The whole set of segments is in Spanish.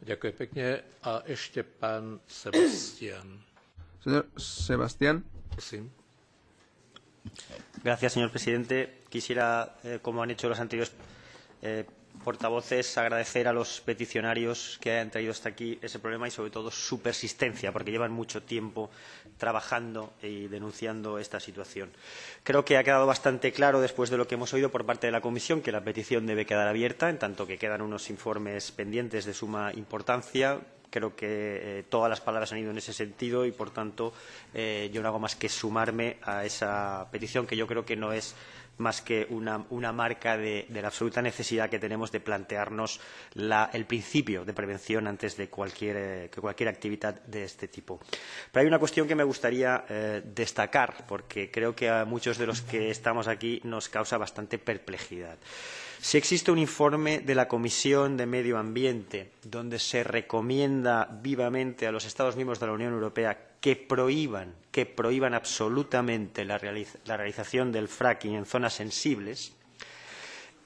Ďakujem pekne. A ešte pán Sebastián. Señor Sebastián. Prosím. Gracias, señor presidente. Quisiera, eh, como han hecho los anteriores eh, portavoces, agradecer a los peticionarios que hayan traído hasta aquí ese problema y, sobre todo, su persistencia, porque llevan mucho tiempo trabajando y denunciando esta situación. Creo que ha quedado bastante claro, después de lo que hemos oído por parte de la Comisión, que la petición debe quedar abierta, en tanto que quedan unos informes pendientes de suma importancia, creo que eh, todas las palabras han ido en ese sentido y, por tanto, eh, yo no hago más que sumarme a esa petición que yo creo que no es más que una, una marca de, la absoluta necesidad que tenemos de plantearnos la, el principio de prevención antes de cualquier, eh, que cualquier actividad de este tipo. Pero hay una cuestión que me gustaría destacar, porque creo que a muchos de los que estamos aquí nos causa bastante perplejidad. Si existe un informe de la Comisión de Medio Ambiente donde se recomienda vivamente a los Estados miembros de la Unión Europea que prohíban, que prohíban absolutamente la realización del fracking en zonas sensibles,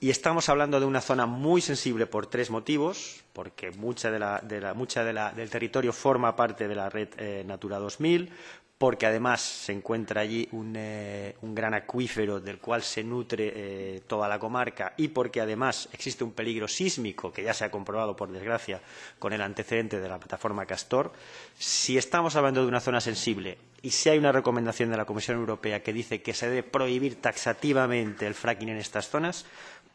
y estamos hablando de una zona muy sensible por tres motivos, porque mucha, de la, mucha del territorio forma parte de la red eh, Natura 2000, porque además se encuentra allí eh, un, gran acuífero del cual se nutre eh, toda la comarca y porque además existe un peligro sísmico que ya se ha comprobado, por desgracia, con el antecedente de la plataforma Castor. Si estamos hablando de una zona sensible y si hay una recomendación de la Comisión Europea que dice que se debe prohibir taxativamente el fracking en estas zonas,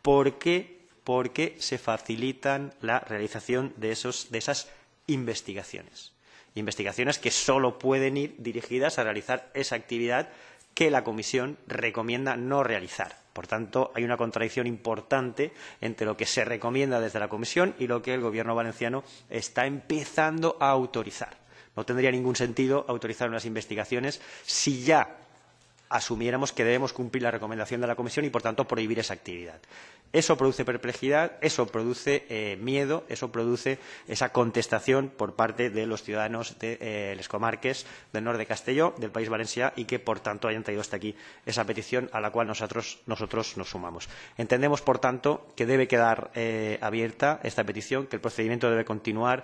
¿Por qué? Porque se facilitan la realización de, de esas investigaciones. Investigaciones que solo pueden ir dirigidas a realizar esa actividad que la Comisión recomienda no realizar. Por tanto, hay una contradicción importante entre lo que se recomienda desde la Comisión y lo que el Gobierno valenciano está empezando a autorizar. No tendría ningún sentido autorizar unas investigaciones si ya asumiéramos que debemos cumplir la recomendación de la Comisión y, por tanto, prohibir esa actividad. Eso produce perplejidad, eso produce eh, miedo, eso produce esa contestación por parte de los ciudadanos de eh, Comarques del norte de Castelló, del País Valencia y que, por tanto, hayan traído hasta aquí esa petición a la cual nosotros, nosotros nos sumamos. Entendemos, por tanto, que debe quedar eh, abierta esta petición, que el procedimiento debe continuar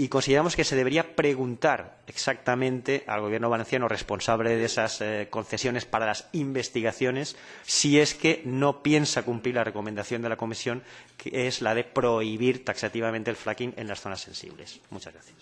y consideramos que se debería preguntar exactamente al gobierno valenciano responsable de esas eh, concesiones para las investigaciones si es que no piensa cumplir la recomendación de la Comisión, que es la de prohibir taxativamente el fracking en las zonas sensibles. Muchas gracias.